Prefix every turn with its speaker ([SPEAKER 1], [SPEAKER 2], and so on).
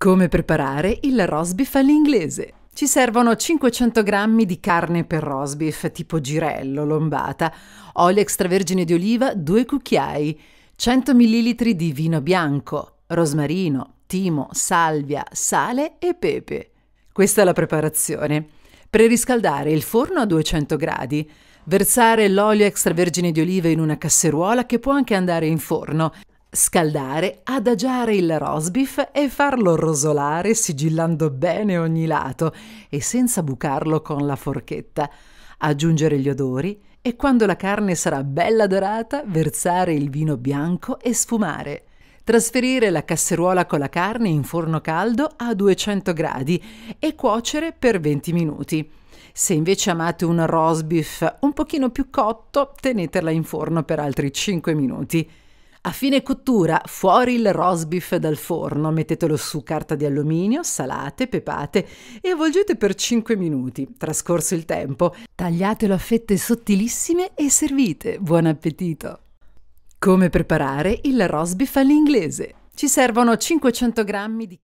[SPEAKER 1] Come preparare il roast beef all'inglese? Ci servono 500 g di carne per roast beef tipo girello, lombata, olio extravergine di oliva 2 cucchiai, 100 ml di vino bianco, rosmarino, timo, salvia, sale e pepe. Questa è la preparazione. Preriscaldare il forno a 200 gradi. Versare l'olio extravergine di oliva in una casseruola che può anche andare in forno Scaldare, adagiare il rosbif e farlo rosolare sigillando bene ogni lato e senza bucarlo con la forchetta. Aggiungere gli odori e quando la carne sarà bella dorata, versare il vino bianco e sfumare. Trasferire la casseruola con la carne in forno caldo a 200 gradi e cuocere per 20 minuti. Se invece amate un rosbif un pochino più cotto, tenetela in forno per altri 5 minuti. A fine cottura, fuori il roast beef dal forno, mettetelo su carta di alluminio, salate, pepate e avvolgete per 5 minuti. Trascorso il tempo, tagliatelo a fette sottilissime e servite. Buon appetito! Come preparare il roast beef all'inglese? Ci servono 500 g di